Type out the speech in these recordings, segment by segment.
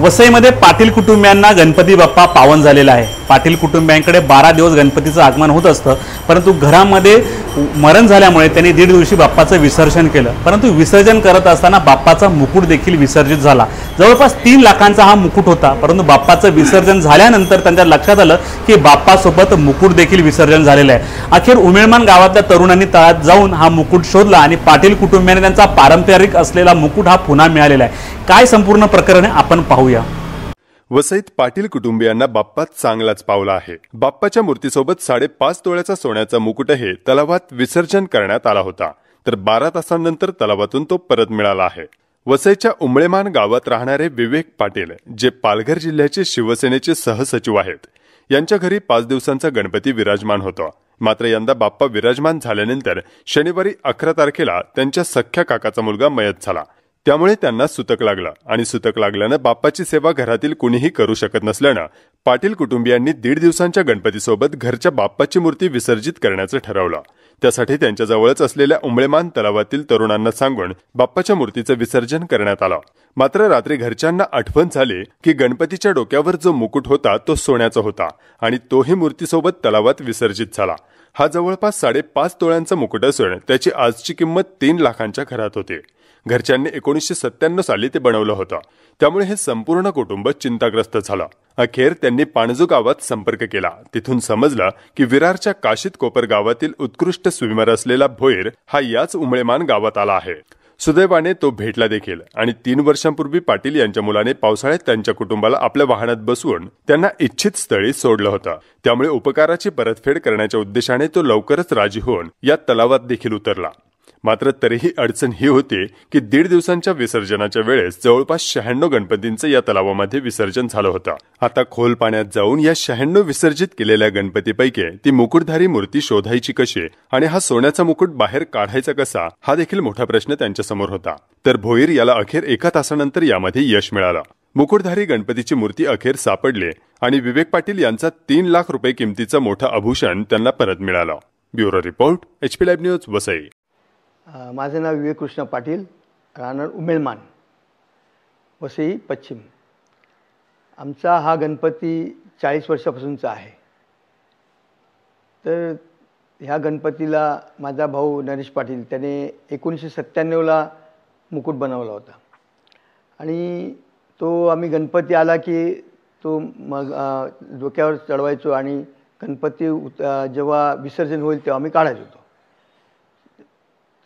वसईमध्ये पाटील कुटुंबियांना गणपती बाप्पा पावन झालेला आहे पाटील कुटुंबियांकडे बारा दिवस गणपतीचं आगमन होत असतं परंतु घरामध्ये मरण झाल्यामुळे त्यांनी दीड दिवशी बाप्पाचं विसर्जन केलं परंतु विसर्जन करत असताना बाप्पाचा मुकुट देखील विसर्जित झाला जवळपास तीन लाखांचा हा मुकुट होता परंतु बाप्पाचं विसर्जन झाल्यानंतर त्यांच्या लक्षात आलं की बाप्पासोबत मुकुट देखील विसर्जन झालेलं आहे अखेर उमेळमान गावातल्या तरुणांनी तळात जाऊन हा मुकुट शोधला आणि पाटील कुटुंबियाने त्यांचा पारंपरिक असलेला मुकुट हा पुन्हा मिळालेला आहे काय संपूर्ण प्रकरण आपण पाहूया वसईत पाटील कुटुंबियांना बाप्पा चांगलाच पावला आहे बाप्पाच्या मूर्तीसोबत साडेपाच तोळ्याचा सोन्याचा मुकुटही तलावात विसर्जन करण्यात आला होता तर बारा तासांनंतर तलावातून तो परत मिळाला आहे वसईच्या उमळेमान गावात राहणारे विवेक पाटील जे पालघर जिल्ह्याचे शिवसेनेचे सहसचिव आहेत यांच्या घरी पाच दिवसांचा गणपती विराजमान होता मात्र यंदा बाप्पा विराजमान झाल्यानंतर शनिवारी अकरा तारखेला त्यांच्या सख्ख्या काकाचा मुलगा मयत झाला त्यामुळे त्यांना सुतक लागलं आणि सुतक लागल्यानं बाप्पाची सेवा घरातील कुणीही करू शकत नसल्यानं पाटील कुटुंबियांनी दीड दिवसांच्या गणपतीसोबत घरच्या बाप्पाची मूर्ती विसर्जित करण्याचं ठरवलं त्यासाठी त्यांच्याजवळच असलेल्या उंबळेमान तलावातील तरुणांना सांगून बाप्पाच्या मूर्तीचं विसर्जन करण्यात आलं मात्र रात्री घरच्यांना आठवण झाली की गणपतीच्या डोक्यावर जो मुकुट होता तो सोन्याचा होता आणि तोही मूर्तीसोबत तलावात विसर्जित झाला हा जवळपास साडेपाच तोळ्यांचा मुकुट असून त्याची आजची किंमत तीन लाखांच्या घरात होती घरच्यांनी एकोणीसशे सत्त्याण्णव साली ते बनवलं होतं त्यामुळे हे संपूर्ण कुटुंब चिंताग्रस्त झालं अखेर त्यांनी पाणजू गावात संपर्क केला तिथून समजलं की विरारच्या काशीत कोपर गावातील उत्कृष्ट स्विमर असलेला भोईर हा याच उमळेमान गावात आला आहे सुदैवाने तो भेटला देखील आणि तीन वर्षांपूर्वी पाटील यांच्या मुलाने पावसाळ्यात त्यांच्या कुटुंबाला आपल्या वाहनात बसवून त्यांना इच्छित स्थळी सोडलं होतं त्यामुळे उपकाराची परतफेड करण्याच्या उद्देशाने तो लवकरच राजी होऊन या तलावात देखील उतरला मात्र तरीही अडचण ही होती की दीड दिवसांच्या विसर्जनाच्या वेळेस जवळपास शहाण्णव गणपतींचं या तलावामध्ये विसर्जन झालं होतं आता खोल पाण्यात जाऊन या शहाण्णव विसर्जित केलेल्या गणपतीपैकी ती मुकुटधारी मूर्ती शोधायची कशी आणि हा सोन्याचा मुकुट बाहेर काढायचा कसा हा देखील मोठा प्रश्न त्यांच्यासमोर होता तर भोईर याला अखेर एका तासानंतर यामध्ये यश मिळालं मुकुटधारी गणपतीची मूर्ती अखेर सापडली आणि विवेक पाटील यांचा तीन लाख रुपये किमतीचं मोठं आभूषण त्यांना परत मिळालं bureau report HP live news Vasai माझं नाव कृष्ण पाटील राहणार उमेलमान वसई पश्चिम आमचा हा गणपती चाळीस वर्षापासूनचा आहे तर ह्या गणपतीला माझा भाऊ नरेश पाटील त्याने एकोणीसशे सत्त्याण्णवला मुकुट बनवला होता आणि तो आम्ही गणपती आला की तो मग डोक्यावर चढवायचो आणि गणपती उत जेव्हा विसर्जन होईल तेव्हा आम्ही काढायचो होतो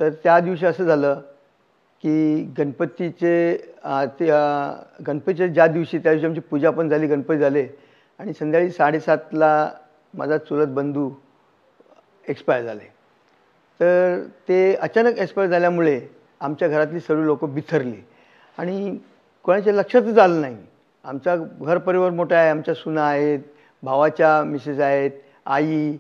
तर त्या दिवशी असं झालं की गणपतीचे त्या गणपतीच्या ज्या दिवशी त्या दिवशी आमची पूजा पण झाली गणपती झाले आणि संध्याकाळी साडेसातला माझा चुलत बंधू एक्सपायर झाले तर ते अचानक एक्सपायर झाल्यामुळे आमच्या घरातली सर्व लोक बिथरली आणि कोणाच्या लक्षातच आलं नाही आमचा घर परिवार मोठा आहे आमच्या सुना आहेत भावाच्या मिसेस आहेत आई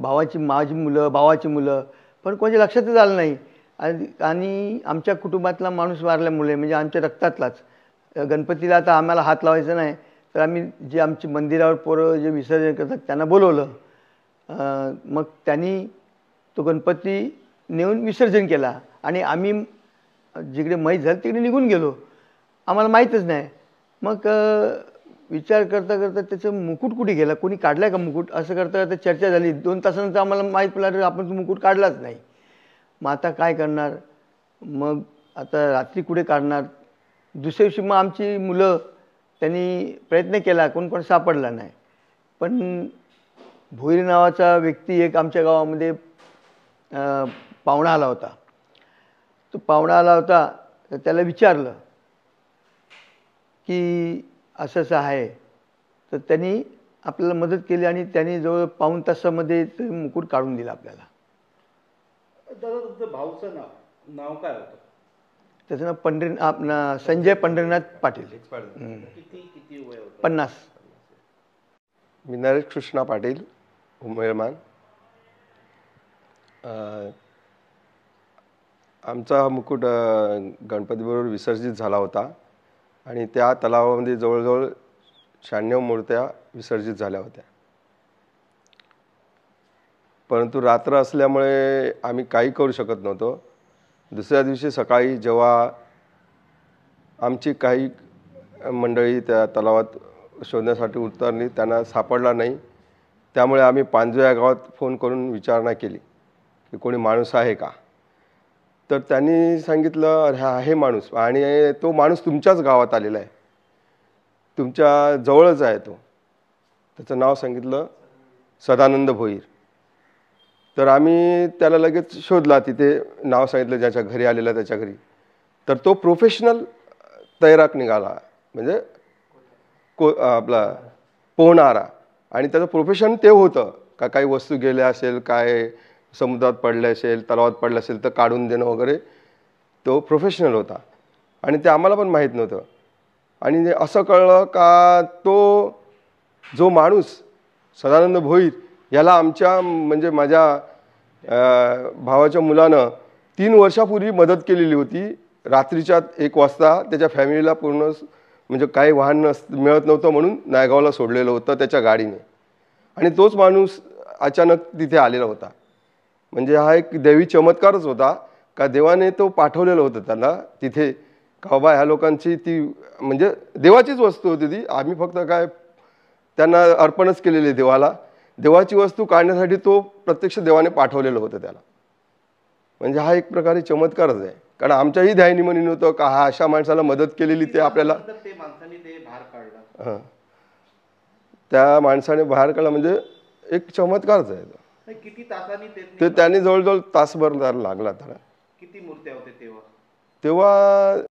भावाची माझी मुलं भावाची मुलं पण कोणी लक्षातच आलं नाही आणि आणि आमच्या कुटुंबातला माणूस वारल्यामुळे म्हणजे आमच्या रक्तातलाच गणपतीला आता आम्हाला हात लावायचा नाही तर आम्ही जे आमची मंदिरावर पोरं जे विसर्जन करतात त्यांना बोलवलं मग त्यांनी तो गणपती नेऊन विसर्जन केला आणि आम्ही जिकडे माहीत झालं तिकडे निघून गेलो आम्हाला माहीतच नाही मग विचार करता करता त्याचं मुकुट कुठे गेला कोणी काढला का मुकुट असं करता करता चर्चा झाली दोन तासानंतर आम्हाला माहीत पडलं आपण तो मुकुट काढलाच नाही मग आता काय करणार मग आता रात्री कुठे काढणार दुसऱ्या दिवशी मग आमची मुलं त्यांनी प्रयत्न केला कोण पण सापडला नाही पण भोईरे नावाचा व्यक्ती एक आमच्या गावामध्ये पाहुणा आला होता तो पाहुणा आला होता तर त्याला विचारलं की असं आहे तर त्यांनी आपल्याला मदत केली आणि त्यांनी जवळ पाऊन तासामध्ये ते मुकुट काढून दिला आपल्याला दादा तुमचं भाऊचं नाव नाव काय होतं त्याचं नाव पंढरी संजय पंढरीनाथ पाटील पन्नास मी नरेश कृष्णा पाटील उमेरमान आमचा मुकुट गणपतीबरोबर विसर्जित झाला होता आणि त्या तलावामध्ये जवळजवळ शहाण्णव मूर्त्या विसर्जित झाल्या होत्या परंतु रात्र असल्यामुळे आम्ही काही करू शकत नव्हतो दुसऱ्या दिवशी सकाळी जेव्हा आमची काही मंडळी त्या तलावात शोधण्यासाठी उतरली त्यांना सापडला नाही त्यामुळे आम्ही पांजव्या गावात फोन करून विचारणा केली की कोणी माणूस आहे का तर त्यांनी सांगितलं हा आहे माणूस आणि तो माणूस तुमच्याच गावात आलेला आहे तुमच्या जवळच आहे तो त्याचं नाव सांगितलं सदानंद भोईर तर आम्ही त्याला लगेच शोधला तिथे नाव सांगितलं ज्याच्या घरी आलेला त्याच्या घरी तर तो प्रोफेशनल तैराक निघाला म्हणजे को आपला पोहणारा आणि त्याचं प्रोफेशन ते होतं का काही वस्तू गेल्या असेल काय समुद्रात पडलं असेल तलावात पडलं असेल तर काढून देणं वगैरे तो प्रोफेशनल होता आणि ते आम्हाला पण माहीत नव्हतं आणि असं कळलं का तो जो माणूस सदानंद भोईर याला आमच्या म्हणजे माझ्या भावाच्या मुलानं तीन वर्षापूर्वी मदत केलेली होती रात्रीच्या एक वाजता त्याच्या फॅमिलीला पूर्ण म्हणजे काही वाहन नस मिळत नव्हतं म्हणून नायगावला सोडलेलं होतं त्याच्या गाडीने आणि तोच माणूस अचानक तिथे आलेला होता म्हणजे हा एक देवी चमत्कारच होता का देवाने तो पाठवलेला होता त्यांना तिथे का बाबा ह्या लोकांची ती म्हणजे देवाचीच वस्तू होती ती आम्ही फक्त काय त्यांना अर्पणच केलेली देवाला देवाची वस्तू काढण्यासाठी तो प्रत्यक्ष देवाने पाठवलेलं होतं त्याला म्हणजे हा एक प्रकारे चमत्कारच आहे कारण आमच्याही ध्यानी म्हणून होतं का हा अशा माणसाला मदत केलेली ते आपल्याला त्या माणसाने बाहेर काढला म्हणजे एक चमत्कारच आहे किती तासांनी ते त्यांनी जवळजवळ तासभर लागला त्याला किती मूर्त्या होत्या तेव्हा तेव्हा